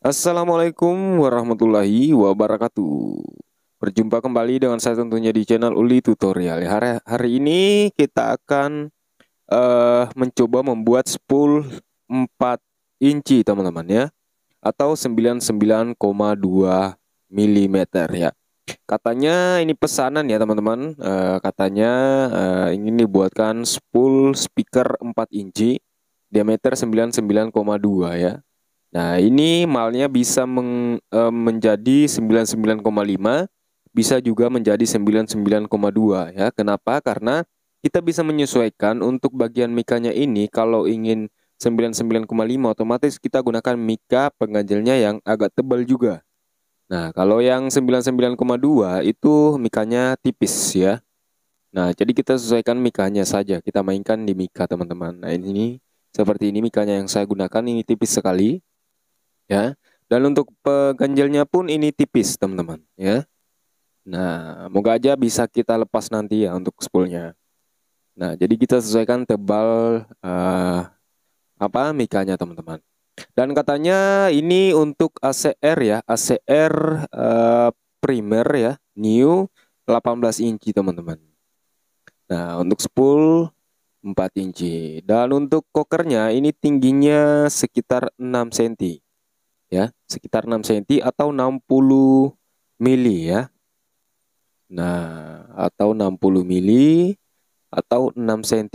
Assalamualaikum warahmatullahi wabarakatuh Berjumpa kembali dengan saya tentunya di channel Uli Tutorial Hari, hari ini kita akan uh, mencoba membuat spool 4 inci teman-teman ya Atau 99,2 mm ya Katanya ini pesanan ya teman-teman uh, Katanya uh, ingin dibuatkan spool speaker 4 inci Diameter 99,2 ya Nah, ini malnya bisa meng, e, menjadi 99,5, bisa juga menjadi 99,2 ya. Kenapa? Karena kita bisa menyesuaikan untuk bagian mikanya ini kalau ingin 99,5 otomatis kita gunakan mika pengganjelnya yang agak tebal juga. Nah, kalau yang 99,2 itu mikanya tipis ya. Nah, jadi kita sesuaikan mikanya saja. Kita mainkan di mika, teman-teman. Nah, ini seperti ini mikanya yang saya gunakan ini tipis sekali ya. Dan untuk peganjelnya pun ini tipis, teman-teman, ya. Nah, moga aja bisa kita lepas nanti ya untuk spoolnya. Nah, jadi kita sesuaikan tebal uh, apa mikanya, teman-teman. Dan katanya ini untuk ACR ya, ACR uh, eh, primer ya, new 18 inci, teman-teman. Nah, untuk spool 4 inci. Dan untuk kokernya ini tingginya sekitar 6 cm ya, sekitar 6 cm atau 60 mili ya. Nah, atau 60 mili atau 6 cm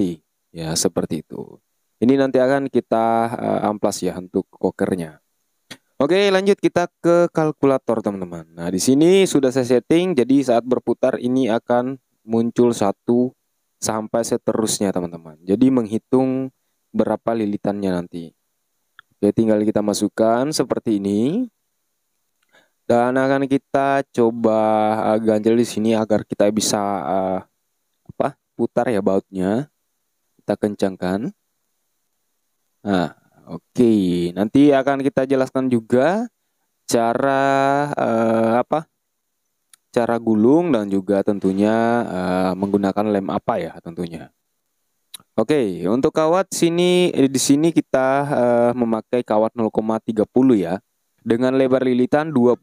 ya, seperti itu. Ini nanti akan kita uh, amplas ya untuk kokernya. Oke, lanjut kita ke kalkulator, teman-teman. Nah, di sini sudah saya setting, jadi saat berputar ini akan muncul satu sampai seterusnya, teman-teman. Jadi menghitung berapa lilitannya nanti. Oke, tinggal kita masukkan seperti ini. Dan akan kita coba uh, ganjel di sini agar kita bisa uh, apa? putar ya bautnya. Kita kencangkan. Nah, oke. Okay. Nanti akan kita jelaskan juga cara uh, apa? cara gulung dan juga tentunya uh, menggunakan lem apa ya tentunya. Oke, untuk kawat sini eh, di sini kita uh, memakai kawat 0,30 ya dengan lebar lilitan 22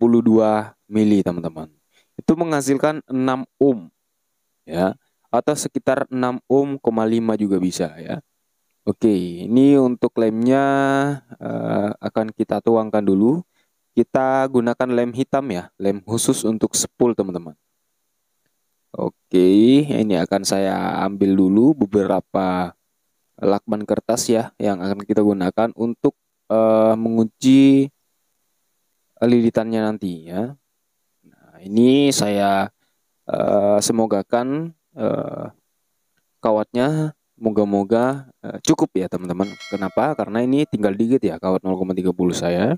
mili teman-teman. Itu menghasilkan 6 ohm ya atau sekitar 6 ohm, 5 juga bisa ya. Oke, ini untuk lemnya uh, akan kita tuangkan dulu. Kita gunakan lem hitam ya, lem khusus untuk spool teman-teman. Oke, ini akan saya ambil dulu beberapa lakban kertas ya yang akan kita gunakan untuk uh, menguji lilitannya nanti ya. Nah, ini saya uh, semogakan uh, kawatnya moga-moga uh, cukup ya teman-teman. Kenapa? Karena ini tinggal dikit ya kawat 0,30 saya.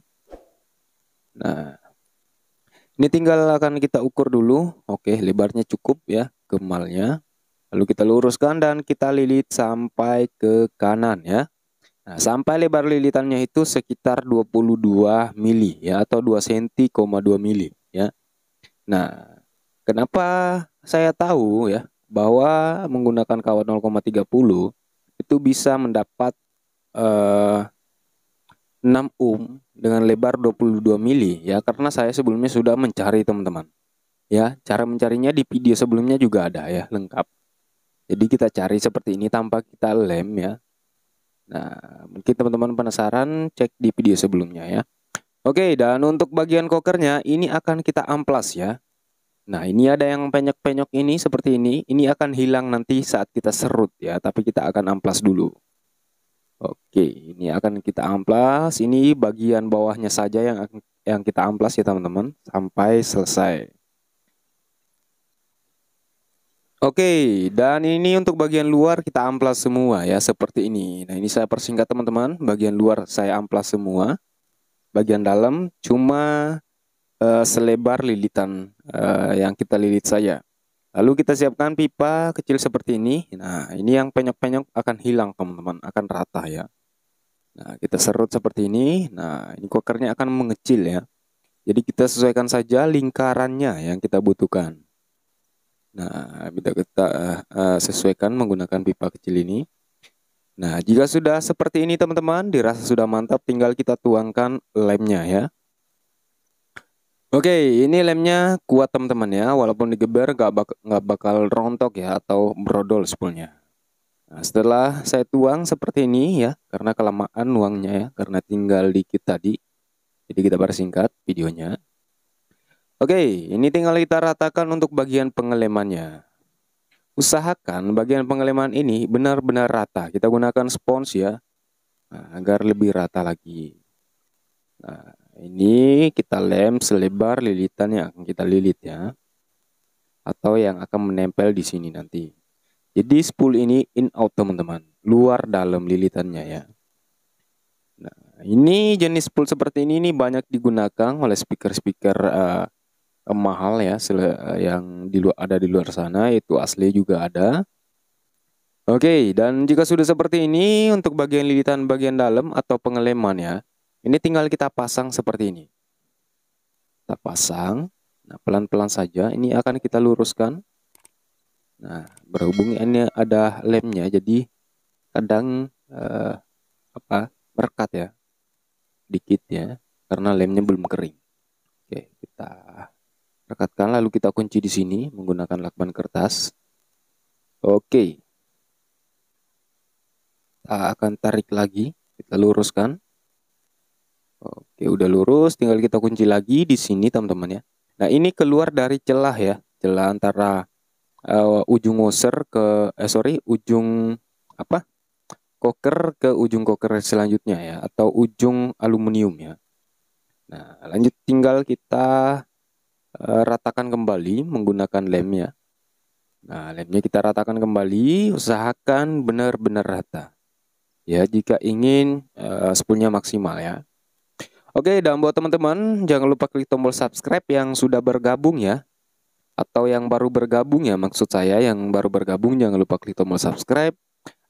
Nah, ini tinggal akan kita ukur dulu. Oke, lebarnya cukup ya, gemalnya. Lalu kita luruskan dan kita lilit sampai ke kanan ya. Nah, sampai lebar lilitannya itu sekitar 22 mili ya atau 2 cm, 2 mili ya. Nah, kenapa saya tahu ya bahwa menggunakan kawat 0,30 itu bisa mendapat eh, 6 um dengan lebar 22 mili ya karena saya sebelumnya sudah mencari teman-teman. Ya, cara mencarinya di video sebelumnya juga ada ya, lengkap. Jadi kita cari seperti ini tanpa kita lem ya. Nah, mungkin teman-teman penasaran cek di video sebelumnya ya. Oke, dan untuk bagian kokernya ini akan kita amplas ya. Nah, ini ada yang penyok-penyok ini seperti ini. Ini akan hilang nanti saat kita serut ya, tapi kita akan amplas dulu. Oke, ini akan kita amplas. Ini bagian bawahnya saja yang yang kita amplas ya teman-teman sampai selesai. Oke, dan ini untuk bagian luar kita amplas semua ya seperti ini. Nah, ini saya persingkat teman-teman. Bagian luar saya amplas semua. Bagian dalam cuma uh, selebar lilitan uh, yang kita lilit saja. Lalu kita siapkan pipa kecil seperti ini. Nah, ini yang penyok-penyok akan hilang, teman-teman, akan rata ya. Nah, kita serut seperti ini. Nah, ini kokernya akan mengecil ya. Jadi kita sesuaikan saja lingkarannya yang kita butuhkan. Nah, kita uh, sesuaikan menggunakan pipa kecil ini. Nah, jika sudah seperti ini teman-teman, dirasa sudah mantap, tinggal kita tuangkan lemnya ya. Oke, ini lemnya kuat teman-teman ya, walaupun digeber nggak bak gak bakal rontok ya atau brodol spoolnya. Nah, setelah saya tuang seperti ini ya, karena kelamaan uangnya ya, karena tinggal dikit tadi. Jadi kita persingkat videonya. Oke, ini tinggal kita ratakan untuk bagian pengelemannya. Usahakan bagian pengeleman ini benar-benar rata. Kita gunakan spons ya, nah, agar lebih rata lagi. Nah, ini kita lem selebar lilitan yang akan kita lilit ya. Atau yang akan menempel di sini nanti. Jadi spool ini in out teman-teman. Luar dalam lilitannya ya. Nah, ini jenis spool seperti ini ini banyak digunakan oleh speaker-speaker uh, mahal ya eh, yang di luar ada di luar sana itu asli juga ada. Oke, okay, dan jika sudah seperti ini untuk bagian lilitan bagian dalam atau pengeleman ya. Ini tinggal kita pasang seperti ini. Kita pasang. Nah, pelan-pelan saja. Ini akan kita luruskan. Nah, berhubung ini ada lemnya, jadi kadang eh, apa merekat ya, dikit ya, karena lemnya belum kering. Oke, kita rekatkan lalu kita kunci di sini menggunakan lakban kertas. Oke, kita akan tarik lagi, kita luruskan. Oke, udah lurus, tinggal kita kunci lagi di sini teman-teman ya. Nah, ini keluar dari celah ya, celah antara uh, ujung washer ke eh sorry, ujung apa? Koker ke ujung koker selanjutnya ya atau ujung aluminium ya. Nah, lanjut tinggal kita eh, ratakan kembali menggunakan lem ya. Nah, lemnya kita ratakan kembali, usahakan benar-benar rata. Ya, jika ingin uh, eh, spoolnya maksimal ya. Oke, dan buat teman-teman, jangan lupa klik tombol subscribe yang sudah bergabung ya. Atau yang baru bergabung ya, maksud saya yang baru bergabung jangan lupa klik tombol subscribe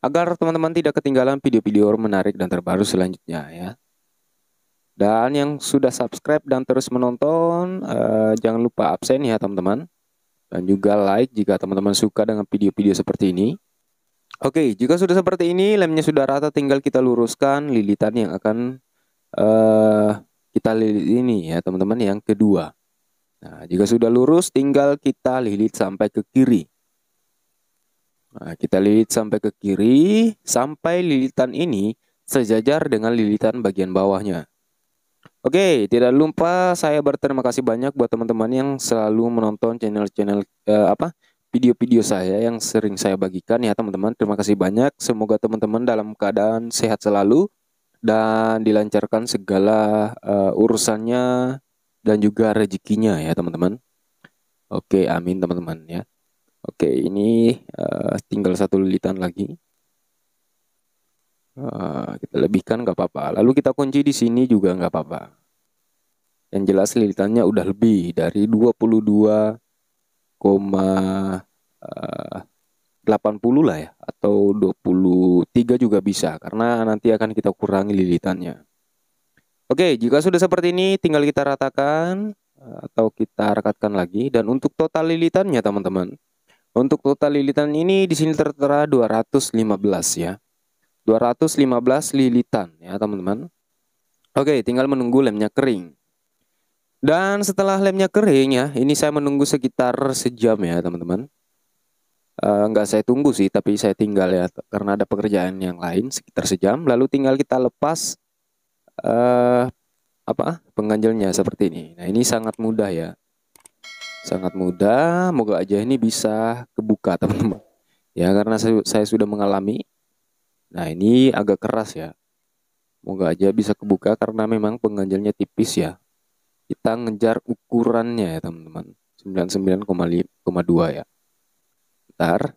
agar teman-teman tidak ketinggalan video-video menarik dan terbaru selanjutnya ya. Dan yang sudah subscribe dan terus menonton, eh, jangan lupa absen ya teman-teman. Dan juga like jika teman-teman suka dengan video-video seperti ini. Oke, jika sudah seperti ini, lemnya sudah rata, tinggal kita luruskan lilitan yang akan uh, kita lilit ini ya teman-teman yang kedua. Nah, jika sudah lurus tinggal kita lilit sampai ke kiri. Nah, kita lilit sampai ke kiri sampai lilitan ini sejajar dengan lilitan bagian bawahnya. Oke, tidak lupa saya berterima kasih banyak buat teman-teman yang selalu menonton channel-channel eh, apa video-video saya yang sering saya bagikan ya teman-teman. Terima kasih banyak. Semoga teman-teman dalam keadaan sehat selalu dan dilancarkan segala uh, urusannya dan juga rezekinya ya teman-teman. Oke, amin teman-teman ya. Oke, ini uh, tinggal satu lilitan lagi. Uh, kita lebihkan nggak apa-apa. Lalu kita kunci di sini juga nggak apa-apa. Yang jelas lilitannya udah lebih dari 22, uh, 80 lah ya atau 23 juga bisa karena nanti akan kita kurangi lilitannya. Oke, jika sudah seperti ini tinggal kita ratakan atau kita rekatkan lagi dan untuk total lilitannya teman-teman. Untuk total lilitan ini di sini tertera 215 ya. 215 lilitan ya teman-teman. Oke, tinggal menunggu lemnya kering. Dan setelah lemnya kering ya, ini saya menunggu sekitar sejam ya teman-teman. Eh, nggak uh, saya tunggu sih tapi saya tinggal ya karena ada pekerjaan yang lain sekitar sejam lalu tinggal kita lepas uh, apa pengganjelnya seperti ini nah ini sangat mudah ya sangat mudah moga aja ini bisa kebuka teman-teman ya karena saya, saya sudah mengalami nah ini agak keras ya moga aja bisa kebuka karena memang pengganjelnya tipis ya kita ngejar ukurannya ya teman-teman 99,2 ya sebentar.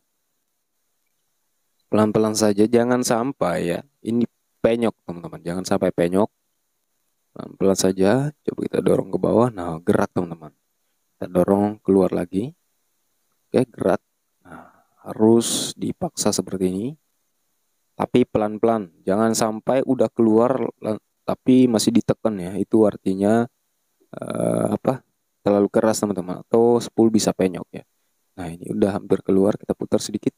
Pelan-pelan saja, jangan sampai ya. Ini penyok teman-teman, jangan sampai penyok. Pelan-pelan saja, coba kita dorong ke bawah. Nah, gerak teman-teman. Kita dorong keluar lagi. Oke, gerak. Nah, harus dipaksa seperti ini. Tapi pelan-pelan, jangan sampai udah keluar tapi masih ditekan ya. Itu artinya uh, apa? Terlalu keras teman-teman atau spool bisa penyok ya. Nah ini udah hampir keluar, kita putar sedikit.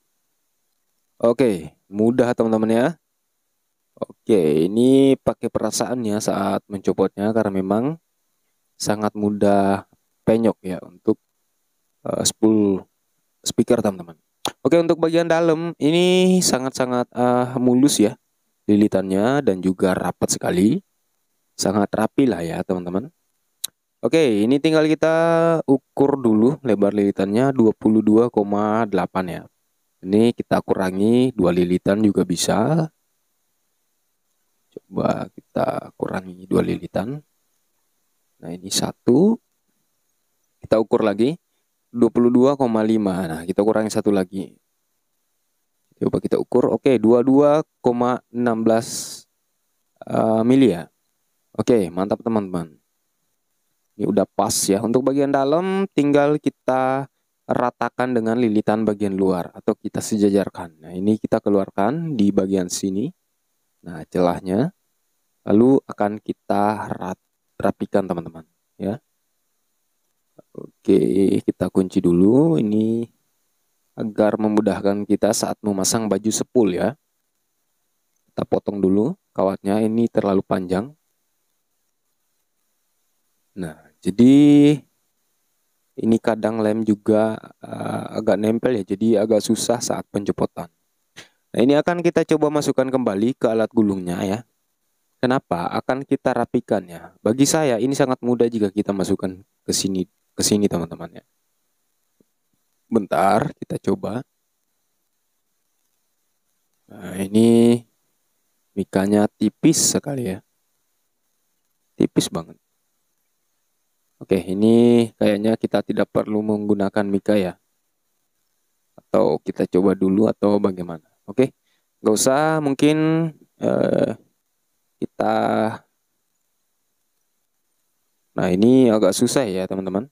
Oke, mudah teman-teman ya. Oke, ini pakai perasaannya saat mencopotnya karena memang sangat mudah penyok ya untuk uh, spool speaker teman-teman. Oke, untuk bagian dalam ini sangat-sangat uh, mulus ya lilitannya dan juga rapat sekali. Sangat rapi lah ya teman-teman. Oke, ini tinggal kita ukur dulu lebar lilitannya 22,8 ya. Ini kita kurangi 2 lilitan juga bisa. Coba kita kurangi 2 lilitan. Nah, ini satu. Kita ukur lagi 22,5. Nah, kita kurangi satu lagi. Coba kita ukur. Oke, 22,16 uh, eh, mili ya. Oke, mantap teman-teman. Ini udah pas ya. Untuk bagian dalam tinggal kita ratakan dengan lilitan bagian luar atau kita sejajarkan. Nah, ini kita keluarkan di bagian sini. Nah, celahnya. Lalu akan kita rat rapikan teman-teman, ya. Oke, kita kunci dulu ini agar memudahkan kita saat memasang baju sepul ya. Kita potong dulu kawatnya, ini terlalu panjang. Nah, jadi ini kadang lem juga uh, agak nempel ya, jadi agak susah saat penjepotan. Nah, ini akan kita coba masukkan kembali ke alat gulungnya ya. Kenapa? Akan kita rapikan ya. Bagi saya ini sangat mudah jika kita masukkan ke sini ke sini teman-teman ya. Bentar, kita coba. Nah, ini mikanya tipis sekali ya. Tipis banget. Oke, ini kayaknya kita tidak perlu menggunakan mika ya. Atau kita coba dulu atau bagaimana. Oke, nggak usah mungkin eh, kita... Nah, ini agak susah ya teman-teman.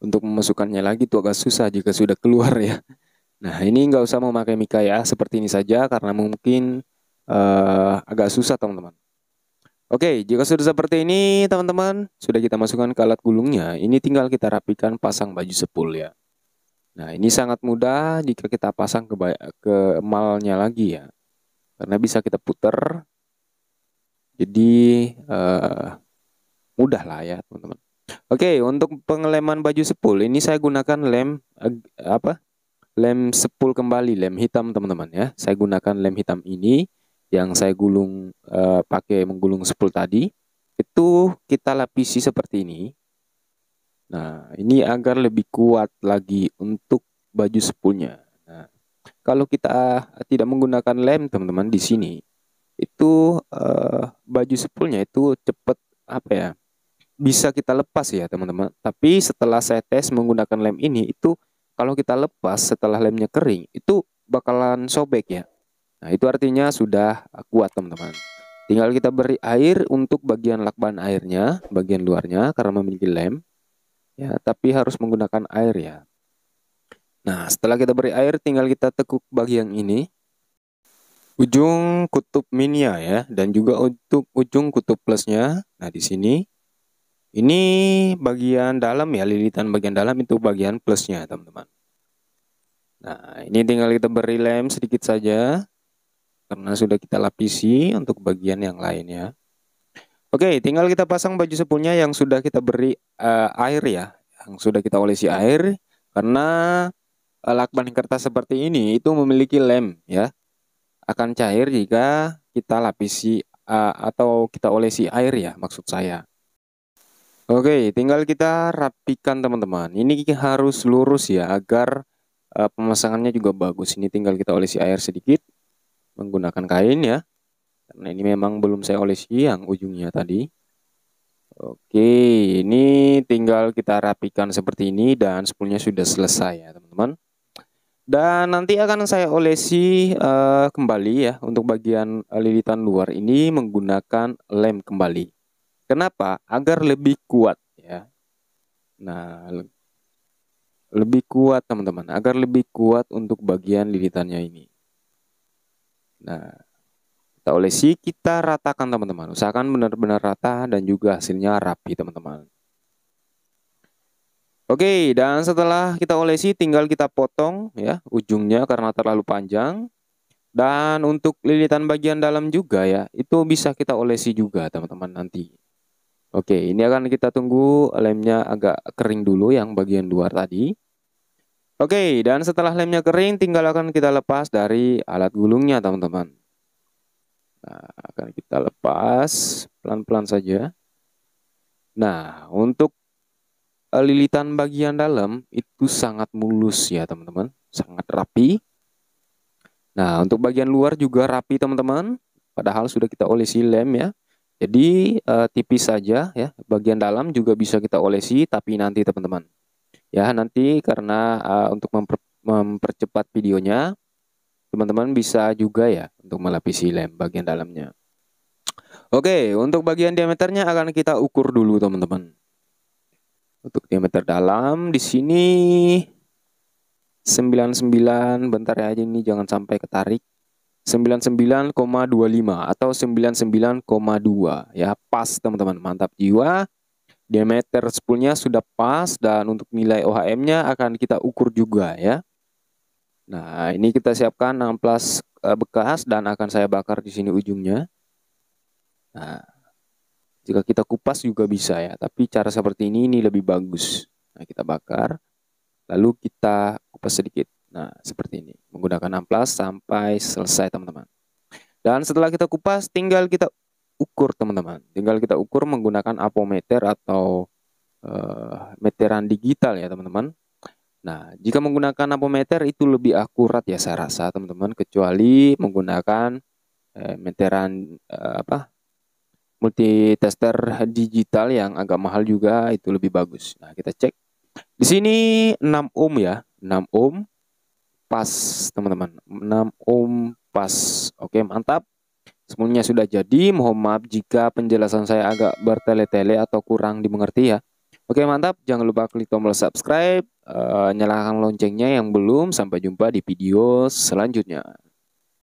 Untuk memasukkannya lagi itu agak susah jika sudah keluar ya. Nah, ini nggak usah memakai mika ya, seperti ini saja karena mungkin eh, agak susah teman-teman. Oke, jika sudah seperti ini teman-teman, sudah kita masukkan ke alat gulungnya, ini tinggal kita rapikan pasang baju sepul ya. Nah, ini sangat mudah jika kita pasang ke, ke malnya lagi ya. Karena bisa kita putar, jadi uh, mudah lah ya teman-teman. Oke, untuk pengeleman baju sepul ini saya gunakan lem uh, apa? Lem sepul kembali, lem hitam teman-teman ya. Saya gunakan lem hitam ini yang saya gulung uh, pakai menggulung sepul tadi itu kita lapisi seperti ini. Nah, ini agar lebih kuat lagi untuk baju sepulnya. Nah, kalau kita eh, tidak menggunakan lem, teman-teman di sini itu eh, baju sepulnya itu cepat apa ya? Bisa kita lepas ya, teman-teman. Tapi setelah saya tes menggunakan lem ini itu kalau kita lepas setelah lemnya kering, itu bakalan sobek ya. Nah, itu artinya sudah kuat, teman-teman. Tinggal kita beri air untuk bagian lakban airnya, bagian luarnya karena memiliki lem. Ya, tapi harus menggunakan air ya. Nah, setelah kita beri air tinggal kita tekuk bagian ini. Ujung kutub minnya ya dan juga untuk ujung kutub plusnya. Nah, di sini ini bagian dalam ya, lilitan bagian dalam itu bagian plusnya, teman-teman. Nah, ini tinggal kita beri lem sedikit saja karena sudah kita lapisi untuk bagian yang lainnya. Oke, tinggal kita pasang baju sepulnya yang sudah kita beri uh, air ya, yang sudah kita olesi air karena uh, lakban kertas seperti ini itu memiliki lem ya. Akan cair jika kita lapisi uh, atau kita olesi air ya maksud saya. Oke, tinggal kita rapikan teman-teman. Ini harus lurus ya agar uh, pemasangannya juga bagus. Ini tinggal kita olesi air sedikit menggunakan kain ya. Karena ini memang belum saya olesi yang ujungnya tadi. Oke, ini tinggal kita rapikan seperti ini dan sepulnya sudah selesai ya teman-teman. Dan nanti akan saya olesi uh, kembali ya untuk bagian eh, lilitan luar ini menggunakan lem kembali. Kenapa? Agar lebih kuat ya. Nah, lebih kuat teman-teman, agar lebih kuat untuk bagian lilitannya ini. Nah, kita olesi, kita ratakan teman-teman. Usahakan benar-benar rata dan juga hasilnya rapi teman-teman. Oke, dan setelah kita olesi tinggal kita potong ya ujungnya karena terlalu panjang. Dan untuk lilitan bagian dalam juga ya, itu bisa kita olesi juga teman-teman nanti. Oke, ini akan kita tunggu lemnya agak kering dulu yang bagian luar tadi. Oke, dan setelah lemnya kering, tinggal akan kita lepas dari alat gulungnya, teman-teman. Nah, akan kita lepas pelan-pelan saja. Nah, untuk eh, lilitan bagian dalam itu sangat mulus ya, teman-teman. Sangat rapi. Nah, untuk bagian luar juga rapi, teman-teman. Padahal sudah kita olesi lem ya. Jadi, eh, tipis saja ya. Bagian dalam juga bisa kita olesi, tapi nanti, teman-teman. Ya, nanti karena uh, untuk memper, mempercepat videonya, teman-teman bisa juga ya untuk melapisi lem bagian dalamnya. Oke, untuk bagian diameternya akan kita ukur dulu teman-teman. Untuk diameter dalam di sini 99 bentar ya ini jangan sampai ketarik. 99,25 atau 99,2 ya pas teman-teman mantap jiwa Diameter spoolnya sudah pas dan untuk nilai OHM-nya akan kita ukur juga ya. Nah, ini kita siapkan amplas eh, bekas dan akan saya bakar di sini ujungnya. Nah, jika kita kupas juga bisa ya, tapi cara seperti ini ini lebih bagus. Nah, kita bakar, lalu kita kupas sedikit. Nah, seperti ini. Menggunakan amplas sampai selesai, teman-teman. Dan setelah kita kupas, tinggal kita ukur teman-teman. Tinggal kita ukur menggunakan apometer atau uh, meteran digital ya teman-teman. Nah, jika menggunakan apometer itu lebih akurat ya saya rasa teman-teman kecuali menggunakan eh, meteran eh, apa? multitester digital yang agak mahal juga itu lebih bagus. Nah, kita cek. Di sini 6 ohm ya, 6 ohm pas teman-teman. 6 ohm pas. Oke, mantap. Semuanya sudah jadi, mohon maaf jika penjelasan saya agak bertele-tele atau kurang dimengerti ya. Oke mantap, jangan lupa klik tombol subscribe, uh, nyalakan loncengnya yang belum. Sampai jumpa di video selanjutnya.